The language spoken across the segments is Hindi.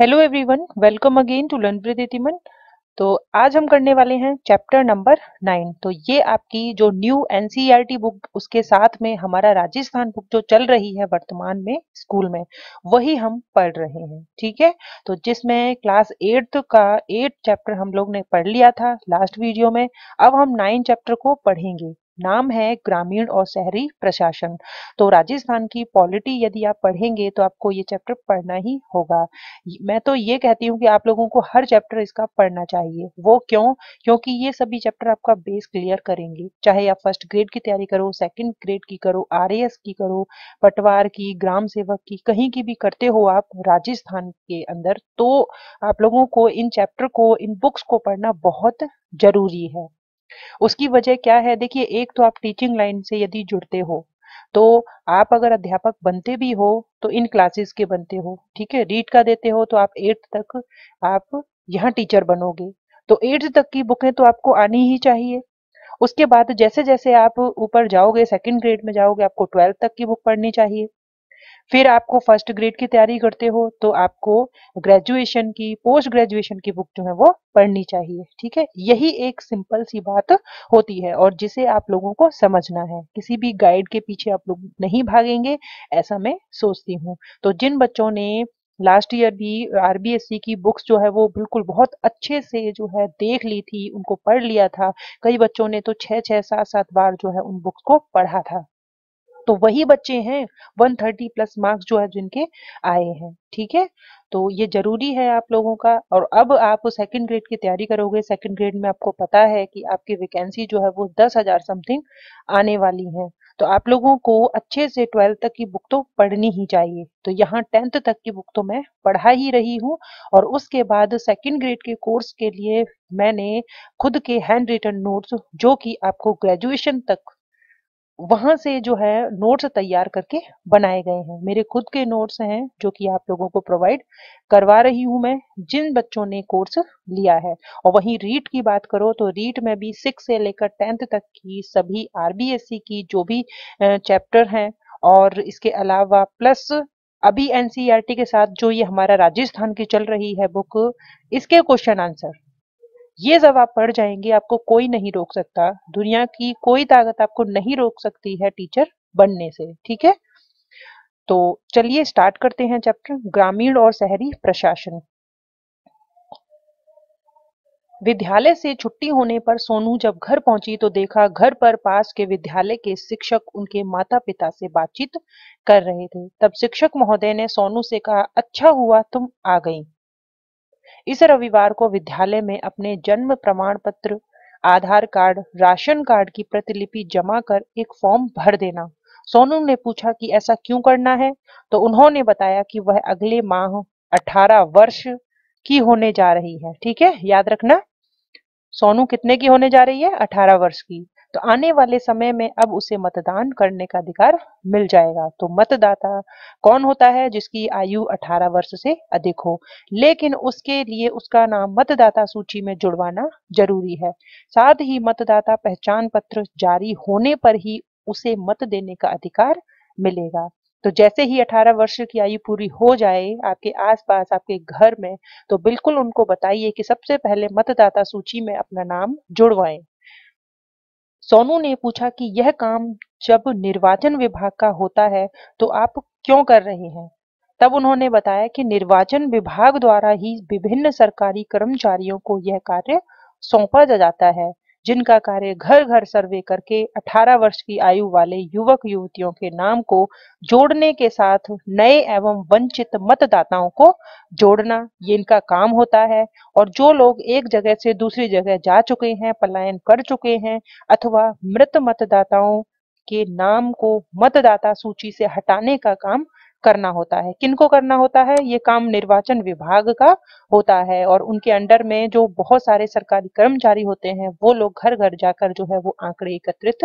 Hello everyone welcome again to learn with Itiman तो आज हम करने वाले हैं चैप्टर नंबर नाइन तो ये आपकी जो न्यू एनसीईआरटी बुक उसके साथ में हमारा राजस्थान बुक जो चल रही है वर्तमान में स्कूल में वही हम पढ़ रहे हैं ठीक है तो जिसमें क्लास एट्थ का एट चैप्टर हम लोग ने पढ़ लिया था लास्ट वीडियो में अब हम नाइन चैप्टर को पढ़ेंगे नाम है ग्रामीण और शहरी प्रशासन तो राजस्थान की पॉलिटी यदि आप पढ़ेंगे तो आपको ये चैप्टर पढ़ना ही होगा मैं तो ये कहती हूँ कि आप लोगों को हर चैप्टर इसका पढ़ना चाहिए वो क्यों क्योंकि ये सभी चैप्टर आपका बेस क्लियर करेंगे चाहे आप फर्स्ट ग्रेड की तैयारी करो सेकेंड ग्रेड की करो आर की करो पटवार की ग्राम सेवक की कहीं की भी करते हो आप राजस्थान के अंदर तो आप लोगों को इन चैप्टर को इन बुक्स को पढ़ना बहुत जरूरी है उसकी वजह क्या है देखिए एक तो आप टीचिंग लाइन से यदि जुड़ते हो तो आप अगर अध्यापक बनते भी हो तो इन क्लासेस के बनते हो ठीक है रीट का देते हो तो आप एट्थ तक आप यहाँ टीचर बनोगे तो एट्थ तक की बुकें तो आपको आनी ही चाहिए उसके बाद जैसे जैसे आप ऊपर जाओगे सेकंड ग्रेड में जाओगे आपको ट्वेल्थ तक की बुक पढ़नी चाहिए फिर आपको फर्स्ट ग्रेड की तैयारी करते हो तो आपको ग्रेजुएशन की पोस्ट ग्रेजुएशन की बुक जो है वो पढ़नी चाहिए ठीक है यही एक सिंपल सी बात होती है और जिसे आप लोगों को समझना है किसी भी गाइड के पीछे आप लोग नहीं भागेंगे ऐसा मैं सोचती हूँ तो जिन बच्चों ने लास्ट ईयर भी आरबीएससी की बुक्स जो है वो बिल्कुल बहुत अच्छे से जो है देख ली थी उनको पढ़ लिया था कई बच्चों ने तो छह छह सात सात बार जो है उन बुक्स को पढ़ा था तो वही बच्चे हैं 130 प्लस मार्क्स जो है जिनके आए हैं ठीक है तो ये जरूरी है आप लोगों का और अब आप सेकंड ग्रेड की तैयारी करोगे सेकंड ग्रेड में आपको पता है कि आपकी वैकेंसी जो है वो दस हजार समथिंग आने वाली है तो आप लोगों को अच्छे से ट्वेल्थ तक की बुक तो पढ़नी ही चाहिए तो यहाँ टेंथ तक की बुक तो मैं पढ़ा ही रही हूँ और उसके बाद सेकंड ग्रेड के कोर्स के लिए मैंने खुद के हैंड रिटन नोट्स जो कि आपको ग्रेजुएशन तक वहां से जो है नोट्स तैयार करके बनाए गए हैं मेरे खुद के नोट्स हैं जो कि आप लोगों को प्रोवाइड करवा रही हूं मैं जिन बच्चों ने कोर्स लिया है और वहीं रीट की बात करो तो रीट में भी सिक्स से लेकर टेंथ तक की सभी आरबीएससी की जो भी चैप्टर हैं और इसके अलावा प्लस अभी एनसीईआरटी e के साथ जो ये हमारा राजस्थान की चल रही है बुक इसके क्वेश्चन आंसर ये जब आप पढ़ जाएंगे आपको कोई नहीं रोक सकता दुनिया की कोई ताकत आपको नहीं रोक सकती है टीचर बनने से ठीक है तो चलिए स्टार्ट करते हैं चैप्टर ग्रामीण और शहरी प्रशासन विद्यालय से छुट्टी होने पर सोनू जब घर पहुंची तो देखा घर पर पास के विद्यालय के शिक्षक उनके माता पिता से बातचीत कर रहे थे तब शिक्षक महोदय ने सोनू से कहा अच्छा हुआ तुम आ गई इस रविवार को विद्यालय में अपने जन्म प्रमाण पत्र आधार कार्ड राशन कार्ड की प्रतिलिपि जमा कर एक फॉर्म भर देना सोनू ने पूछा कि ऐसा क्यों करना है तो उन्होंने बताया कि वह अगले माह 18 वर्ष की होने जा रही है ठीक है याद रखना सोनू कितने की होने जा रही है 18 वर्ष की तो आने वाले समय में अब उसे मतदान करने का अधिकार मिल जाएगा तो मतदाता कौन होता है जिसकी आयु 18 वर्ष से अधिक हो लेकिन उसके लिए उसका नाम मतदाता सूची में जुड़वाना जरूरी है साथ ही मतदाता पहचान पत्र जारी होने पर ही उसे मत देने का अधिकार मिलेगा तो जैसे ही 18 वर्ष की आयु पूरी हो जाए आपके आसपास आपके घर में तो बिल्कुल उनको बताइए कि सबसे पहले मतदाता सूची में अपना नाम जुड़वाएं सोनू ने पूछा कि यह काम जब निर्वाचन विभाग का होता है तो आप क्यों कर रहे हैं तब उन्होंने बताया कि निर्वाचन विभाग द्वारा ही विभिन्न सरकारी कर्मचारियों को यह कार्य सौंपा जाता है जिनका कार्य घर घर सर्वे करके 18 वर्ष की आयु वाले युवक युवतियों के नाम को जोड़ने के साथ नए एवं वंचित मतदाताओं को जोड़ना ये इनका काम होता है और जो लोग एक जगह से दूसरी जगह जा चुके हैं पलायन कर चुके हैं अथवा मृत मतदाताओं के नाम को मतदाता सूची से हटाने का काम करना होता है किनको करना होता है ये काम निर्वाचन विभाग का होता है और उनके अंडर में जो बहुत सारे सरकारी कर्मचारी होते हैं वो लोग घर घर जाकर जो है वो आंकड़े एकत्रित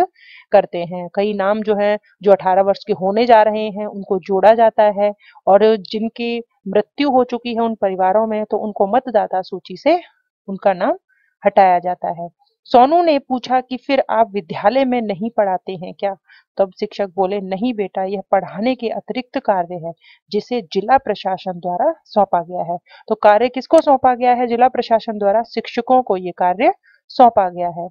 करते हैं कई नाम जो है जो 18 वर्ष के होने जा रहे हैं उनको जोड़ा जाता है और जिनकी मृत्यु हो चुकी है उन परिवारों में तो उनको मतदाता सूची से उनका नाम हटाया जाता है सोनू ने पूछा कि फिर आप विद्यालय में नहीं पढ़ाते हैं क्या तब शिक्षक बोले नहीं बेटा यह पढ़ाने के अतिरिक्त कार्य है जिसे जिला प्रशासन द्वारा सौंपा गया है तो कार्य किसको सौंपा गया है जिला प्रशासन द्वारा शिक्षकों को ये कार्य सौंपा गया है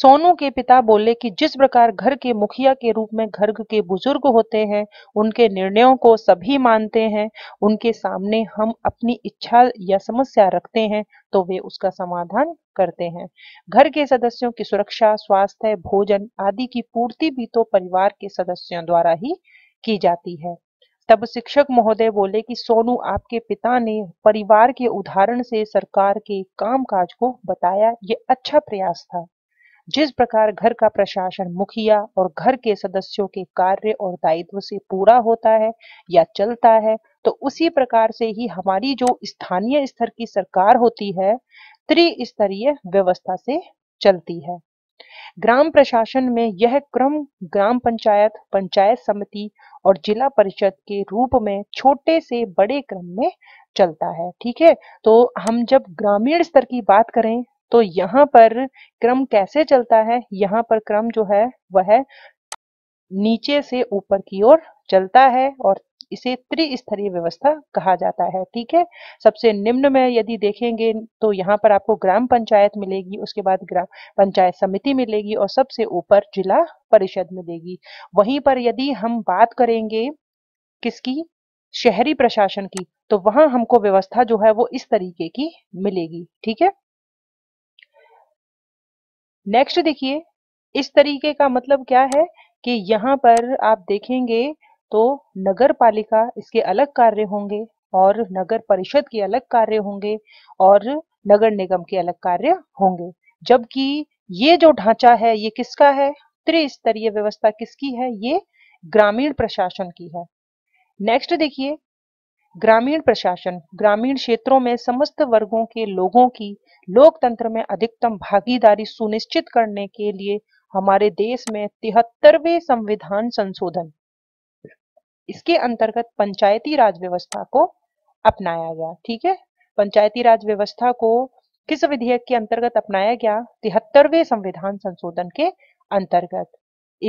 सोनू के पिता बोले कि जिस प्रकार घर के मुखिया के रूप में घर के बुजुर्ग होते हैं उनके निर्णयों को सभी मानते हैं उनके सामने हम अपनी इच्छा या समस्या रखते हैं तो वे उसका समाधान करते हैं घर के सदस्यों की सुरक्षा स्वास्थ्य भोजन आदि की पूर्ति भी तो परिवार के सदस्यों द्वारा ही की जाती है तब शिक्षक महोदय बोले कि सोनू आपके पिता ने परिवार के उदाहरण से सरकार के कामकाज को बताया ये अच्छा प्रयास था जिस प्रकार घर का प्रशासन मुखिया और घर के सदस्यों के कार्य और दायित्व से पूरा होता है या चलता है तो उसी प्रकार से ही हमारी जो स्थानीय स्तर की सरकार होती है त्रिस्तरीय व्यवस्था से चलती है ग्राम प्रशासन में यह क्रम ग्राम पंचायत पंचायत समिति और जिला परिषद के रूप में छोटे से बड़े क्रम में चलता है ठीक है तो हम जब ग्रामीण स्तर की बात करें तो यहाँ पर क्रम कैसे चलता है यहाँ पर क्रम जो है वह नीचे से ऊपर की ओर चलता है और इसे त्रिस्तरीय व्यवस्था कहा जाता है ठीक है सबसे निम्न में यदि देखेंगे तो यहाँ पर आपको ग्राम पंचायत मिलेगी उसके बाद ग्राम पंचायत समिति मिलेगी और सबसे ऊपर जिला परिषद मिलेगी वहीं पर यदि हम बात करेंगे किसकी शहरी प्रशासन की तो वहां हमको व्यवस्था जो है वो इस तरीके की मिलेगी ठीक है नेक्स्ट देखिए इस तरीके का मतलब क्या है कि यहाँ पर आप देखेंगे तो नगर पालिका इसके अलग कार्य होंगे और नगर परिषद के अलग कार्य होंगे और नगर निगम के अलग कार्य होंगे जबकि ये जो ढांचा है ये किसका है त्रिस्तरीय व्यवस्था किसकी है ये ग्रामीण प्रशासन की है नेक्स्ट देखिए ग्रामीण प्रशासन ग्रामीण क्षेत्रों में समस्त वर्गों के लोगों की लोकतंत्र में अधिकतम भागीदारी सुनिश्चित करने के लिए हमारे देश में तिहत्तरवे संविधान संशोधन इसके अंतर्गत पंचायती राज व्यवस्था को अपनाया गया ठीक है पंचायती राज व्यवस्था को किस विधेयक के अंतर्गत अपनाया गया तिहत्तरवे संविधान संशोधन के अंतर्गत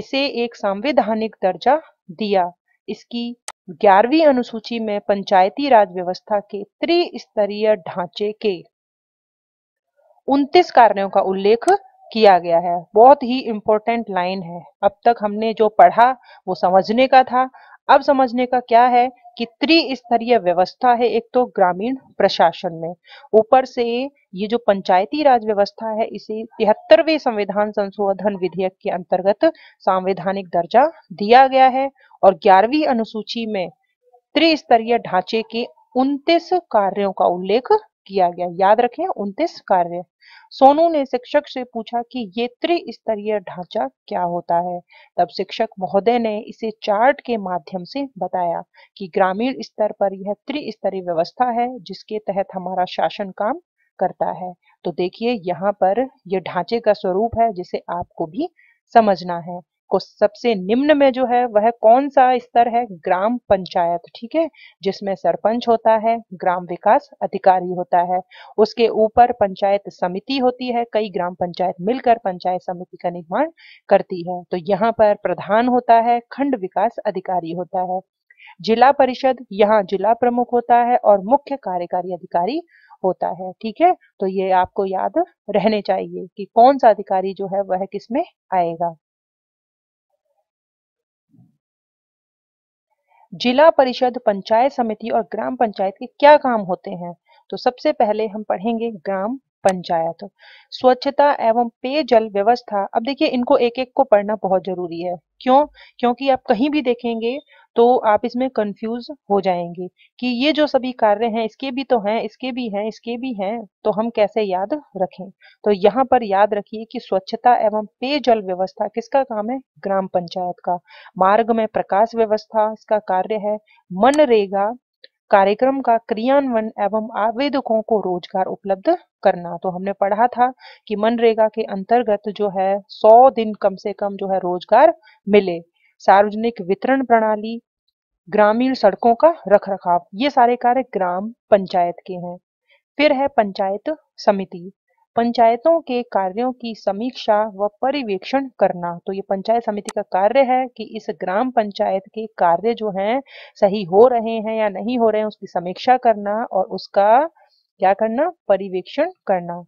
इसे एक संवैधानिक दर्जा दिया इसकी ग्यारहवीं अनुसूची में पंचायती राज व्यवस्था के त्रिस्तरीय ढांचे के उनतीस कार्यों का उल्लेख किया गया है बहुत ही इंपॉर्टेंट लाइन है अब तक हमने जो पढ़ा वो समझने का था अब समझने का क्या है कि त्रिस्तरीय व्यवस्था है एक तो ग्रामीण प्रशासन में ऊपर से ये जो पंचायती राज व्यवस्था है इसे तिहत्तरवे संविधान संशोधन विधेयक के अंतर्गत संवैधानिक दर्जा दिया गया है और ग्यारहवीं अनुसूची में त्रिस्तरीय ढांचे के उन्तीस कार्यों का उल्लेख किया गया याद रखें उन्तीस कार्य सोनू ने शिक्षक से पूछा कि ये त्रिस्तरीय ढांचा क्या होता है तब शिक्षक महोदय ने इसे चार्ट के माध्यम से बताया कि ग्रामीण स्तर पर यह त्रिस्तरीय व्यवस्था है जिसके तहत हमारा शासन काम करता है तो देखिए यहाँ पर यह ढांचे का स्वरूप है जिसे आपको भी समझना है को सबसे निम्न में जो है वह कौन सा स्तर है ग्राम पंचायत ठीक है जिसमें सरपंच होता है ग्राम विकास अधिकारी होता है उसके ऊपर पंचायत समिति होती है कई ग्राम पंचायत मिलकर पंचायत समिति का निर्माण करती है तो यहाँ पर प्रधान होता है खंड विकास अधिकारी होता है जिला परिषद यहाँ जिला प्रमुख होता है और मुख्य कार्यकारी अधिकारी होता है ठीक है तो ये आपको याद रहने चाहिए कि कौन सा अधिकारी जो है वह किसमें आएगा जिला परिषद पंचायत समिति और ग्राम पंचायत के क्या काम होते हैं तो सबसे पहले हम पढ़ेंगे ग्राम पंचायत स्वच्छता एवं पेयजल व्यवस्था अब देखिए इनको एक एक को पढ़ना बहुत जरूरी है क्यों क्योंकि आप कहीं भी देखेंगे तो आप इसमें कंफ्यूज हो जाएंगे कि ये जो सभी कार्य हैं इसके भी तो हैं इसके भी हैं इसके भी हैं तो हम कैसे याद रखें तो यहाँ पर याद रखिए कि स्वच्छता एवं पेयजल व्यवस्था किसका काम है ग्राम पंचायत का मार्ग में प्रकाश व्यवस्था इसका कार्य है मनरेगा कार्यक्रम का क्रियान्वयन एवं आवेदकों को रोजगार उपलब्ध करना तो हमने पढ़ा था कि मनरेगा के अंतर्गत जो है सौ दिन कम से कम जो है रोजगार मिले सार्वजनिक वितरण प्रणाली ग्रामीण सड़कों का रख रखाव ये सारे कार्य ग्राम पंचायत के हैं फिर है पंचायत समिति पंचायतों के कार्यों की समीक्षा व परिवेक्षण करना तो ये पंचायत समिति का कार्य है कि इस ग्राम पंचायत के कार्य जो हैं सही हो रहे हैं या नहीं हो रहे हैं उसकी समीक्षा करना और उसका क्या करना परिवेक्षण करना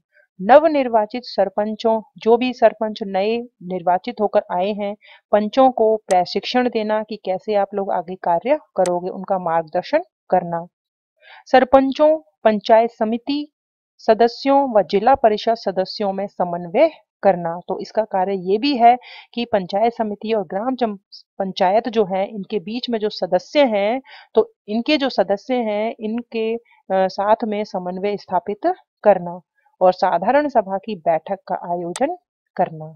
नवनिर्वाचित सरपंचों जो भी सरपंच नए निर्वाचित होकर आए हैं पंचों को प्रशिक्षण देना कि कैसे आप लोग आगे कार्य करोगे उनका मार्गदर्शन करना सरपंचों पंचायत समिति सदस्यों व जिला परिषद सदस्यों में समन्वय करना तो इसका कार्य ये भी है कि पंचायत समिति और ग्राम पंचायत जो है इनके बीच में जो सदस्य हैं तो इनके जो सदस्य हैं इनके साथ में समन्वय स्थापित करना और साधारण सभा की बैठक का आयोजन करना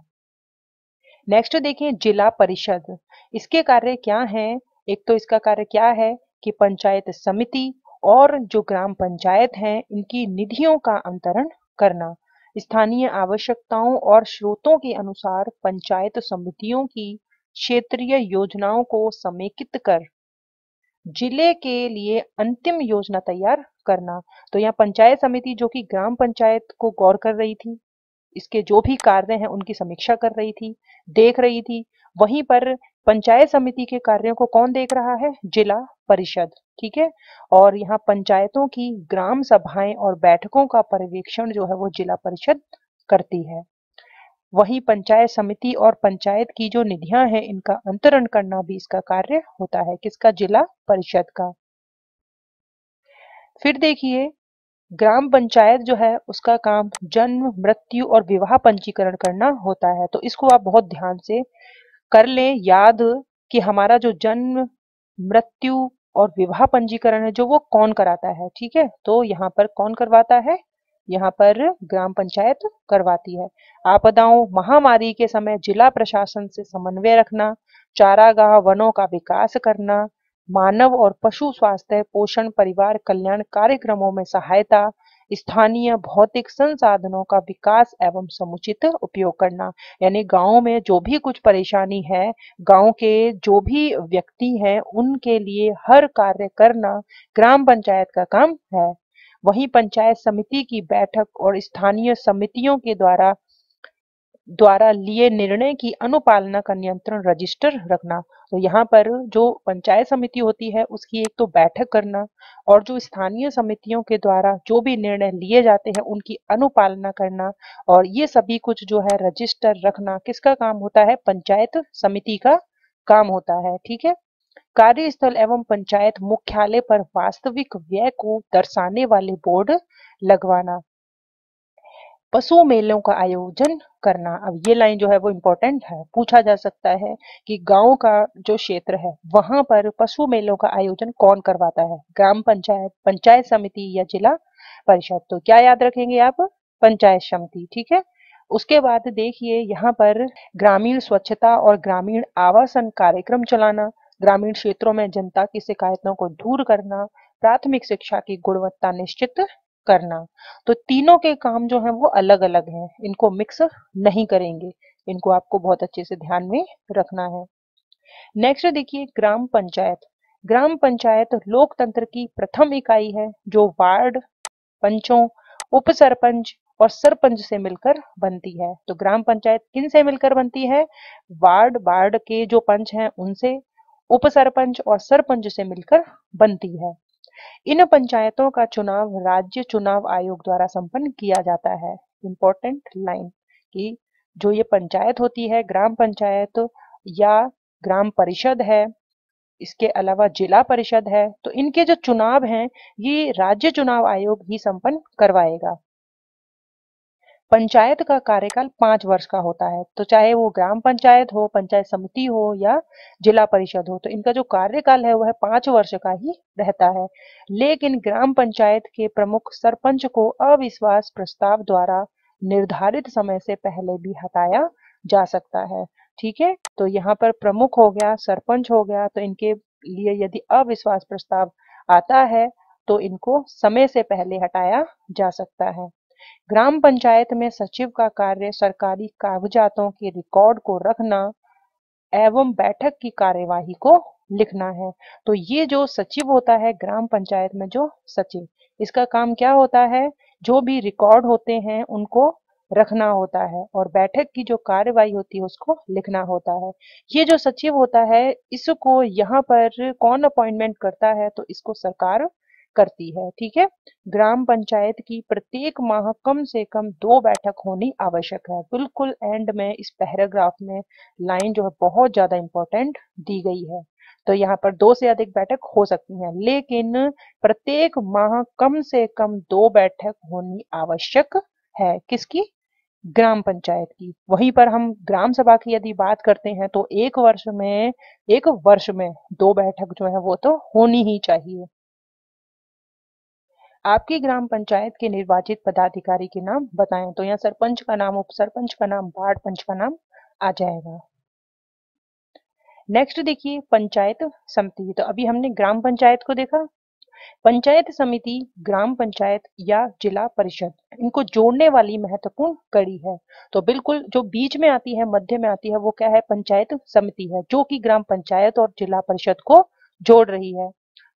नेक्स्ट देखें जिला परिषद इसके कार्य क्या हैं? एक तो इसका कार्य क्या है कि पंचायत समिति और जो ग्राम पंचायत हैं इनकी निधियों का अंतरण करना स्थानीय आवश्यकताओं और स्रोतों के अनुसार पंचायत समितियों की क्षेत्रीय योजनाओं को समेकित कर जिले के लिए अंतिम योजना तैयार करना तो यहाँ पंचायत समिति जो कि ग्राम पंचायत को गौर कर रही थी इसके जो भी कार्य हैं उनकी समीक्षा कर रही थी देख रही थी वहीं पर पंचायत समिति के कार्यों को कौन देख रहा है जिला परिषद ठीक है और यहाँ पंचायतों की ग्राम सभाएं और बैठकों का पर्यवेक्षण जो है वो जिला परिषद करती है वही पंचायत समिति और पंचायत की जो निधियां हैं इनका अंतरण करना भी इसका कार्य होता है किसका जिला परिषद का फिर देखिए ग्राम पंचायत जो है उसका काम जन्म मृत्यु और विवाह पंजीकरण करना होता है तो इसको आप बहुत ध्यान से कर लें याद कि हमारा जो जन्म मृत्यु और विवाह पंजीकरण है जो वो कौन कराता है ठीक है तो यहाँ पर कौन करवाता है यहाँ पर ग्राम पंचायत करवाती है आपदाओं महामारी के समय जिला प्रशासन से समन्वय रखना चारागाह वनों का विकास करना मानव और पशु स्वास्थ्य पोषण परिवार कल्याण कार्यक्रमों में सहायता स्थानीय भौतिक संसाधनों का विकास एवं समुचित उपयोग करना यानी गाँव में जो भी कुछ परेशानी है गाँव के जो भी व्यक्ति हैं उनके लिए हर कार्य करना ग्राम पंचायत का काम है वही पंचायत समिति की बैठक और स्थानीय समितियों के द्वारा द्वारा लिए निर्णय की अनुपालना का नियंत्रण रजिस्टर रखना तो यहाँ पर जो पंचायत समिति होती है उसकी एक तो बैठक करना और जो स्थानीय समितियों के द्वारा जो भी निर्णय लिए जाते हैं उनकी अनुपालना करना और ये सभी कुछ जो है रजिस्टर रखना किसका काम होता है पंचायत समिति का काम होता है ठीक है कार्यस्थल एवं पंचायत मुख्यालय पर वास्तविक व्यय को दर्शाने वाले बोर्ड लगवाना पशु मेलों का आयोजन करना अब ये लाइन जो है वो इम्पोर्टेंट है पूछा जा सकता है कि गांव का जो क्षेत्र है वहां पर पशु मेलों का आयोजन कौन करवाता है ग्राम पंचायत पंचायत समिति या जिला परिषद तो क्या याद रखेंगे आप पंचायत समिति ठीक है उसके बाद देखिए यहाँ पर ग्रामीण स्वच्छता और ग्रामीण आवासन कार्यक्रम चलाना ग्रामीण क्षेत्रों में जनता की शिकायतों को दूर करना प्राथमिक शिक्षा की गुणवत्ता निश्चित करना तो तीनों के काम जो है वो अलग अलग हैं इनको मिक्स नहीं करेंगे इनको आपको बहुत अच्छे से ध्यान में रखना है नेक्स्ट देखिए ग्राम पंचायत ग्राम पंचायत लोकतंत्र की प्रथम इकाई है जो वार्ड पंचों उप सरपंच और सरपंच से मिलकर बनती है तो ग्राम पंचायत किन से मिलकर बनती है वार्ड वार्ड के जो पंच हैं उनसे उप सरपंच और सरपंच से मिलकर बनती है इन पंचायतों का चुनाव राज्य चुनाव आयोग द्वारा संपन्न किया जाता है इम्पोर्टेंट लाइन कि जो ये पंचायत होती है ग्राम पंचायत या ग्राम परिषद है इसके अलावा जिला परिषद है तो इनके जो चुनाव हैं ये राज्य चुनाव आयोग ही संपन्न करवाएगा पंचायत का कार्यकाल पांच वर्ष का होता है तो चाहे वो ग्राम पंचायत हो पंचायत समिति हो या जिला परिषद हो तो इनका जो कार्यकाल है वह पांच वर्ष का ही रहता है लेकिन ग्राम पंचायत के प्रमुख सरपंच को अविश्वास प्रस्ताव द्वारा निर्धारित समय से पहले भी हटाया जा सकता है ठीक है तो यहाँ पर प्रमुख हो गया सरपंच हो गया तो इनके लिए यदि अविश्वास प्रस्ताव आता है तो इनको समय से पहले हटाया जा सकता है ग्राम पंचायत में सचिव का कार्य सरकारी कागजातों के रिकॉर्ड को रखना एवं बैठक की कार्यवाही को लिखना है तो ये जो सचिव होता है ग्राम पंचायत में जो सचिव इसका काम क्या होता है जो भी रिकॉर्ड होते हैं उनको रखना होता है और बैठक की जो कार्यवाही होती है उसको लिखना होता है ये जो सचिव होता है इसको यहाँ पर कौन अपॉइंटमेंट करता है तो इसको सरकार करती है ठीक है ग्राम पंचायत की प्रत्येक माह कम से कम दो बैठक होनी आवश्यक है बिल्कुल एंड में इस पैराग्राफ में लाइन जो है बहुत ज्यादा इंपॉर्टेंट दी गई है तो यहाँ पर दो से अधिक बैठक हो सकती हैं लेकिन प्रत्येक माह कम से कम दो बैठक होनी आवश्यक है किसकी ग्राम पंचायत की वहीं पर हम ग्राम सभा की यदि बात करते हैं तो एक वर्ष में एक वर्ष में दो बैठक जो है वो तो होनी ही चाहिए आपके ग्राम पंचायत के निर्वाचित पदाधिकारी के नाम बताएं तो यहाँ सरपंच का नाम उप सरपंच का नाम वार्ड पंच का नाम आ जाएगा नेक्स्ट देखिए पंचायत समिति तो अभी हमने ग्राम पंचायत को देखा पंचायत समिति ग्राम पंचायत या जिला परिषद इनको जोड़ने वाली महत्वपूर्ण कड़ी है तो बिल्कुल जो बीच में आती है मध्य में आती है वो क्या है पंचायत समिति है जो कि ग्राम पंचायत और जिला परिषद को जोड़ रही है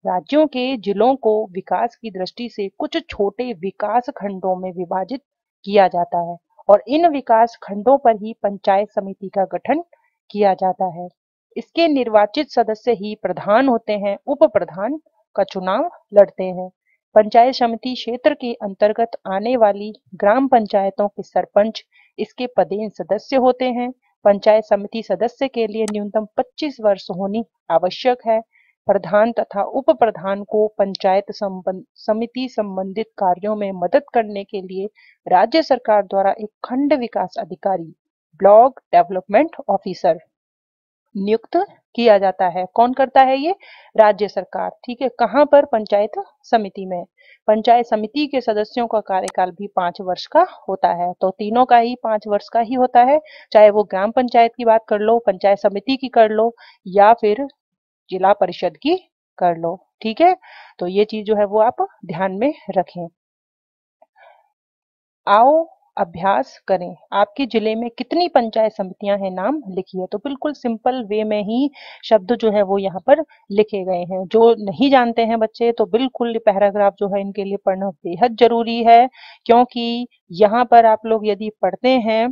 राज्यों के जिलों को विकास की दृष्टि से कुछ छोटे विकास खंडों में विभाजित किया जाता है और इन विकास खंडों पर ही पंचायत समिति का गठन किया जाता है इसके निर्वाचित सदस्य ही प्रधान होते हैं उप प्रधान का चुनाव लड़ते हैं पंचायत समिति क्षेत्र के अंतर्गत आने वाली ग्राम पंचायतों के सरपंच इसके पदेन सदस्य होते हैं पंचायत समिति सदस्य के लिए न्यूनतम 25 वर्ष होनी आवश्यक है प्रधान तथा उप प्रधान को पंचायत संबंध समिति संबंधित कार्यों में मदद करने के लिए राज्य सरकार द्वारा एक खंड विकास अधिकारी ब्लॉक डेवलपमेंट ऑफिसर नियुक्त किया जाता है कौन करता है ये राज्य सरकार ठीक है कहाँ पर पंचायत समिति में पंचायत समिति के सदस्यों का कार्यकाल भी पांच वर्ष का होता है तो तीनों का ही पांच वर्ष का ही होता है चाहे वो ग्राम पंचायत की बात कर लो पंचायत समिति की कर लो या फिर जिला परिषद की कर लो ठीक है तो ये चीज जो है वो आप ध्यान में रखें आओ अभ्यास करें आपके जिले में कितनी पंचायत समितियां हैं नाम लिखिए तो बिल्कुल सिंपल वे में ही शब्द जो है वो यहाँ पर लिखे गए हैं जो नहीं जानते हैं बच्चे तो बिल्कुल पैराग्राफ जो है इनके लिए पढ़ना बेहद जरूरी है क्योंकि यहाँ पर आप लोग यदि पढ़ते हैं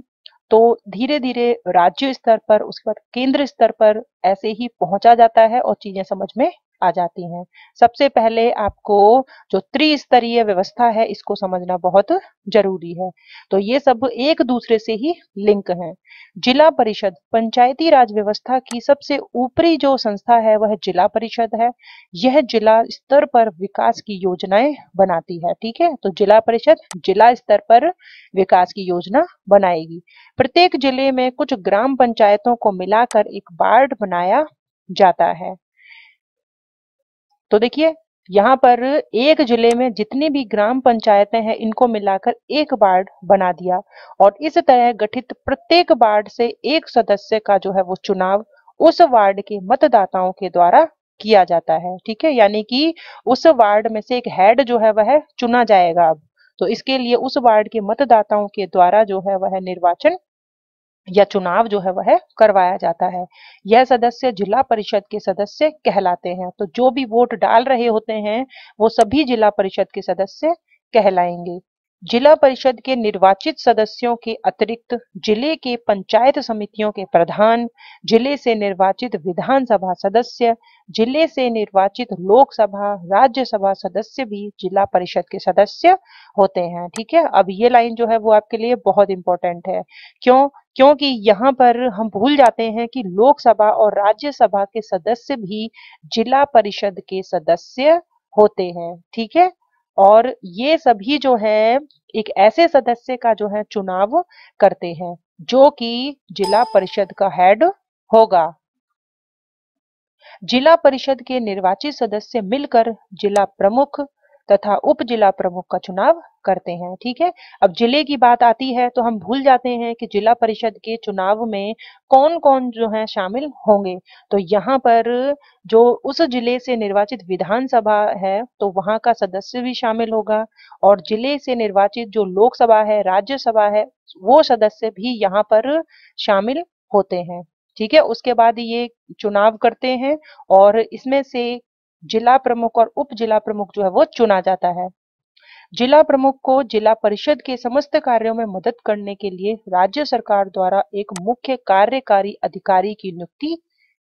तो धीरे धीरे राज्य स्तर पर उसके बाद केंद्र स्तर पर ऐसे ही पहुंचा जाता है और चीजें समझ में आ जाती हैं सबसे पहले आपको जो त्रिस्तरीय व्यवस्था है इसको समझना बहुत जरूरी है तो ये सब एक दूसरे से ही लिंक हैं जिला परिषद पंचायती राज व्यवस्था की सबसे ऊपरी जो संस्था है वह जिला परिषद है यह जिला स्तर पर विकास की योजनाएं बनाती है ठीक है तो जिला परिषद जिला स्तर पर विकास की योजना बनाएगी प्रत्येक जिले में कुछ ग्राम पंचायतों को मिलाकर एक वार्ड बनाया जाता है तो देखिए यहाँ पर एक जिले में जितनी भी ग्राम पंचायतें हैं इनको मिलाकर एक वार्ड बना दिया और इस तरह गठित प्रत्येक वार्ड से एक सदस्य का जो है वो चुनाव उस वार्ड के मतदाताओं के द्वारा किया जाता है ठीक है यानी कि उस वार्ड में से एक हेड जो है वह चुना जाएगा अब तो इसके लिए उस वार्ड के मतदाताओं के द्वारा जो है वह निर्वाचन या चुनाव जो है वह करवाया जाता है यह सदस्य जिला परिषद के सदस्य कहलाते हैं तो जो भी वोट डाल रहे होते हैं वो सभी जिला परिषद के सदस्य कहलाएंगे जिला परिषद के निर्वाचित सदस्यों के अतिरिक्त जिले के पंचायत समितियों के प्रधान जिले से निर्वाचित विधानसभा सदस्य जिले से निर्वाचित लोकसभा राज्यसभा सदस्य भी जिला परिषद के सदस्य होते हैं ठीक है अब ये लाइन जो है वो आपके लिए बहुत इंपॉर्टेंट है क्यों क्योंकि यहाँ पर हम भूल जाते हैं कि लोकसभा और राज्यसभा के सदस्य भी जिला परिषद के सदस्य होते हैं ठीक है और ये सभी जो है एक ऐसे सदस्य का जो है चुनाव करते हैं जो कि जिला परिषद का हेड होगा जिला परिषद के निर्वाचित सदस्य मिलकर जिला प्रमुख तथा उप जिला प्रमुख का चुनाव करते हैं ठीक है अब जिले की बात आती है तो हम भूल जाते हैं कि जिला परिषद के चुनाव में कौन कौन जो है शामिल होंगे तो यहाँ पर जो उस जिले से निर्वाचित विधानसभा है तो वहाँ का सदस्य भी शामिल होगा और जिले से निर्वाचित जो लोकसभा है राज्यसभा है वो सदस्य भी यहाँ पर शामिल होते हैं ठीक है उसके बाद ये चुनाव करते हैं और इसमें से जिला प्रमुख और उप जिला प्रमुख जो है वो चुना जाता है जिला प्रमुख को जिला परिषद के समस्त कार्यों में मदद करने के लिए राज्य सरकार द्वारा एक मुख्य कार्यकारी अधिकारी की नियुक्ति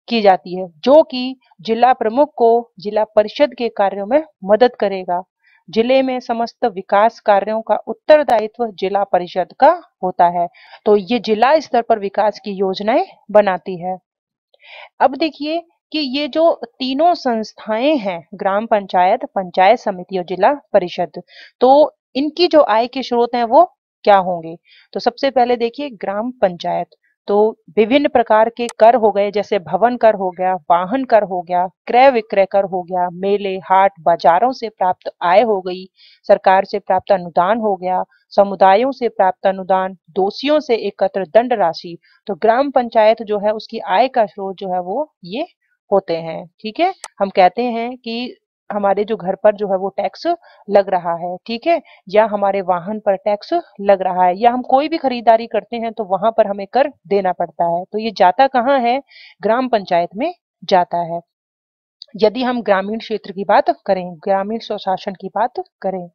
की जाती है जो कि जिला प्रमुख को जिला परिषद के कार्यों में मदद करेगा जिले में समस्त विकास कार्यों का उत्तरदायित्व जिला परिषद का होता है तो ये जिला स्तर पर विकास की योजनाएं बनाती है अब देखिए कि ये जो तीनों संस्थाएं हैं ग्राम पंचायत पंचायत समिति और जिला परिषद तो इनकी जो आय के स्रोत हैं वो क्या होंगे तो सबसे पहले देखिए ग्राम पंचायत तो विभिन्न प्रकार के कर हो गए जैसे भवन कर हो गया वाहन कर हो गया क्रय विक्रय कर हो गया मेले हाट बाजारों से प्राप्त आय हो गई सरकार से प्राप्त अनुदान हो गया समुदायों से प्राप्त अनुदान दोषियों से एकत्र दंड राशि तो ग्राम पंचायत जो है उसकी आय का स्रोत जो है वो ये होते हैं ठीक है हम कहते हैं कि हमारे जो घर पर जो है वो टैक्स लग रहा है ठीक है या हमारे वाहन पर टैक्स लग रहा है या हम कोई भी खरीदारी करते हैं तो वहां पर हमें कर देना पड़ता है तो ये जाता कहाँ है ग्राम पंचायत में जाता है यदि हम ग्रामीण क्षेत्र की बात करें ग्रामीण स्वशासन की बात करें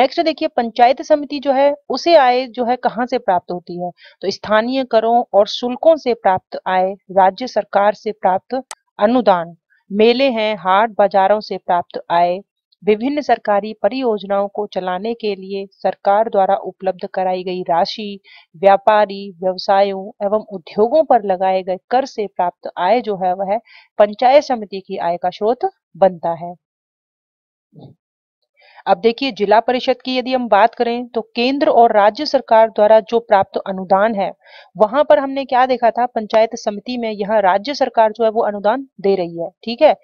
नेक्स्ट देखिए पंचायत समिति जो है उसे आय जो है कहाँ से प्राप्त होती है तो स्थानीय करों और शुल्कों से प्राप्त आय राज्य सरकार से प्राप्त अनुदान मेले हैं हाट बाजारों से प्राप्त आय विभिन्न सरकारी परियोजनाओं को चलाने के लिए सरकार द्वारा उपलब्ध कराई गई राशि व्यापारी व्यवसायों एवं उद्योगों पर लगाए गए कर से प्राप्त आय जो है वह पंचायत समिति की आय का स्रोत बनता है अब देखिए जिला परिषद की यदि हम बात करें तो केंद्र और राज्य सरकार द्वारा जो प्राप्त अनुदान है वहां पर हमने क्या देखा था पंचायत समिति में यह राज्य सरकार जो है वो अनुदान दे रही है ठीक है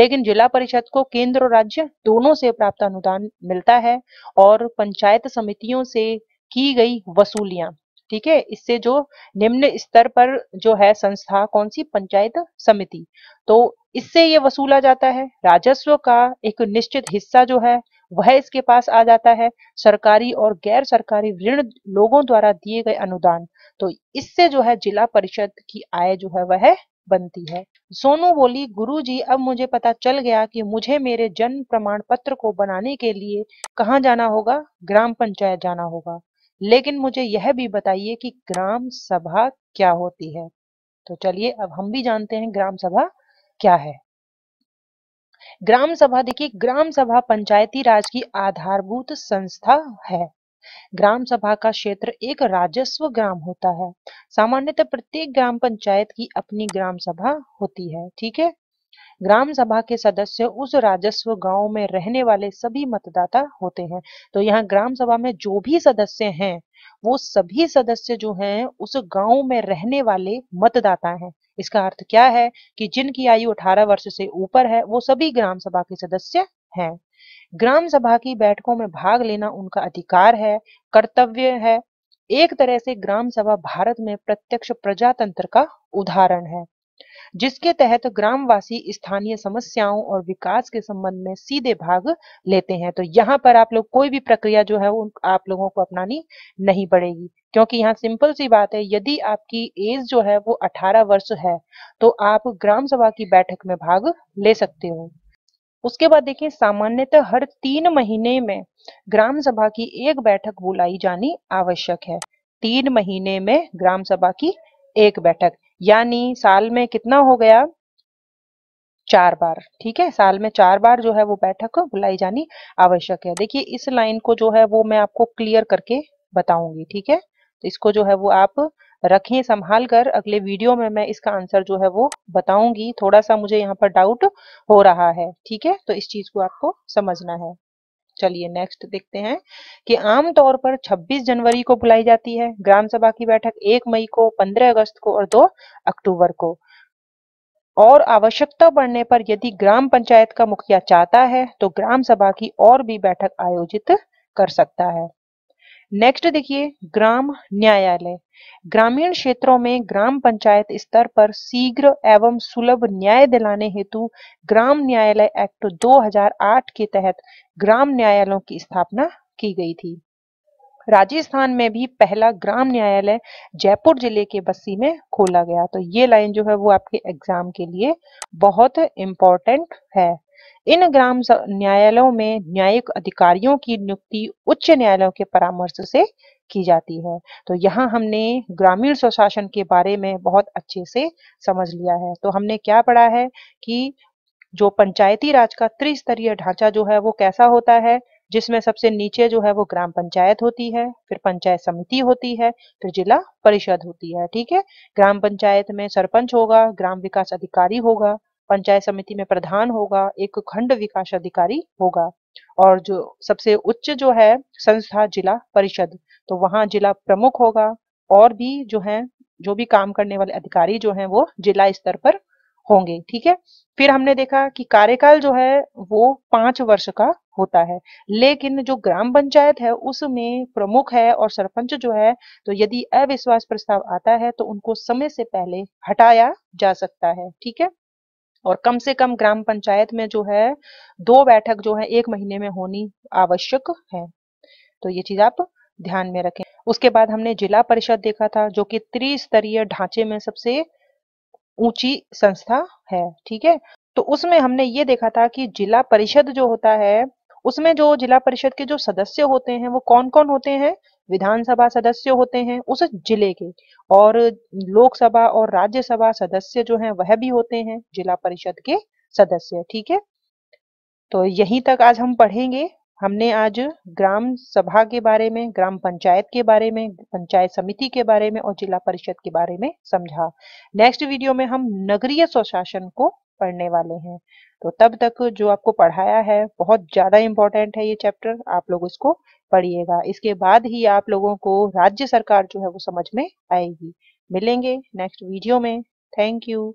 लेकिन जिला परिषद को केंद्र और राज्य दोनों से प्राप्त अनुदान मिलता है और पंचायत समितियों से की गई वसूलियां ठीक है इससे जो निम्न स्तर पर जो है संस्था कौन सी पंचायत समिति तो इससे ये वसूला जाता है राजस्व का एक निश्चित हिस्सा जो है वह इसके पास आ जाता है सरकारी और गैर सरकारी ऋण लोगों द्वारा दिए गए अनुदान तो इससे जो है जिला परिषद की आय जो है वह बनती है सोनू बोली गुरुजी अब मुझे पता चल गया कि मुझे मेरे जन्म प्रमाण पत्र को बनाने के लिए कहाँ जाना होगा ग्राम पंचायत जाना होगा लेकिन मुझे यह भी बताइए कि ग्राम सभा क्या होती है तो चलिए अब हम भी जानते हैं ग्राम सभा क्या है ग्राम सभा देखिए ग्राम सभा पंचायती राज की आधारभूत संस्था है ग्राम सभा का क्षेत्र एक राजस्व ग्राम होता है सामान्यतः प्रत्येक ग्राम पंचायत की अपनी ग्राम सभा होती है ठीक है ग्राम सभा के सदस्य उस राजस्व गांव में रहने वाले सभी मतदाता होते हैं तो यहाँ ग्राम सभा में जो भी सदस्य हैं वो सभी सदस्य जो हैं उस गांव में रहने वाले मतदाता हैं इसका अर्थ क्या है कि जिनकी आयु 18 वर्ष से ऊपर है वो सभी ग्राम सभा के सदस्य हैं ग्राम सभा की बैठकों में भाग लेना उनका अधिकार है कर्तव्य है एक तरह से ग्राम सभा भारत में प्रत्यक्ष प्रजातंत्र का उदाहरण है जिसके तहत ग्रामवासी स्थानीय समस्याओं और विकास के संबंध में सीधे भाग लेते हैं तो यहाँ पर आप लोग कोई भी प्रक्रिया जो है वो आप लोगों को अपनानी नहीं पड़ेगी क्योंकि यहाँ सिंपल सी बात है यदि आपकी एज जो है वो 18 वर्ष है तो आप ग्राम सभा की बैठक में भाग ले सकते हो उसके बाद देखिए सामान्यतः हर तीन महीने में ग्राम सभा की एक बैठक बुलाई जानी आवश्यक है तीन महीने में ग्राम सभा की एक बैठक यानी साल में कितना हो गया चार बार ठीक है साल में चार बार जो है वो बैठक बुलाई जानी आवश्यक है देखिए इस लाइन को जो है वो मैं आपको क्लियर करके बताऊंगी ठीक है तो इसको जो है वो आप रखें संभाल कर अगले वीडियो में मैं इसका आंसर जो है वो बताऊंगी थोड़ा सा मुझे यहाँ पर डाउट हो रहा है ठीक है तो इस चीज को आपको समझना है चलिए नेक्स्ट देखते हैं कि आमतौर पर 26 जनवरी को बुलाई जाती है ग्राम सभा की बैठक 1 मई को 15 अगस्त को और 2 अक्टूबर को और आवश्यकता पड़ने पर यदि ग्राम पंचायत का मुखिया चाहता है तो ग्राम सभा की और भी बैठक आयोजित कर सकता है नेक्स्ट देखिए ग्राम न्यायालय ग्रामीण क्षेत्रों में ग्राम पंचायत स्तर पर शीघ्र एवं सुलभ न्याय दिलाने हेतु ग्राम न्यायालय एक्ट 2008 के तहत ग्राम न्यायालयों की स्थापना की गई थी राजस्थान में भी पहला ग्राम न्यायालय जयपुर जिले के बस्सी में खोला गया तो ये लाइन जो है वो आपके एग्जाम के लिए बहुत इंपॉर्टेंट है इन ग्राम न्यायालयों में न्यायिक अधिकारियों की नियुक्ति उच्च न्यायालयों के परामर्श से की जाती है तो यहाँ हमने ग्रामीण स्वशासन के बारे में बहुत अच्छे से समझ लिया है तो हमने क्या पढ़ा है कि जो पंचायती राज का त्रिस्तरीय ढांचा जो है वो कैसा होता है जिसमें सबसे नीचे जो है वो ग्राम पंचायत होती है फिर पंचायत समिति होती है फिर जिला परिषद होती है ठीक है ग्राम पंचायत में सरपंच होगा ग्राम विकास अधिकारी होगा पंचायत समिति में प्रधान होगा एक खंड विकास अधिकारी होगा और जो सबसे उच्च जो है संस्था जिला परिषद तो वहाँ जिला प्रमुख होगा और भी जो है जो भी काम करने वाले अधिकारी जो हैं वो जिला स्तर पर होंगे ठीक है फिर हमने देखा कि कार्यकाल जो है वो पांच वर्ष का होता है लेकिन जो ग्राम पंचायत है उसमें प्रमुख है और सरपंच जो है तो यदि अविश्वास प्रस्ताव आता है तो उनको समय से पहले हटाया जा सकता है ठीक है और कम से कम ग्राम पंचायत में जो है दो बैठक जो है एक महीने में होनी आवश्यक है तो ये चीज आप ध्यान में रखें उसके बाद हमने जिला परिषद देखा था जो कि त्रिस्तरीय ढांचे में सबसे ऊंची संस्था है ठीक है तो उसमें हमने ये देखा था कि जिला परिषद जो होता है उसमें जो जिला परिषद के जो सदस्य होते हैं वो कौन कौन होते हैं विधानसभा सदस्य होते हैं उस जिले के और लोकसभा और राज्यसभा सदस्य जो हैं वह भी होते हैं जिला परिषद के सदस्य ठीक है तो यहीं तक आज हम पढ़ेंगे हमने आज ग्राम सभा के बारे में ग्राम पंचायत के बारे में पंचायत समिति के बारे में और जिला परिषद के बारे में समझा नेक्स्ट वीडियो में हम नगरीय स्वशासन को पढ़ने वाले हैं तो तब तक जो आपको पढ़ाया है बहुत ज्यादा इंपॉर्टेंट है ये चैप्टर आप लोग इसको पढ़िएगा इसके बाद ही आप लोगों को राज्य सरकार जो है वो समझ में आएगी मिलेंगे नेक्स्ट वीडियो में थैंक यू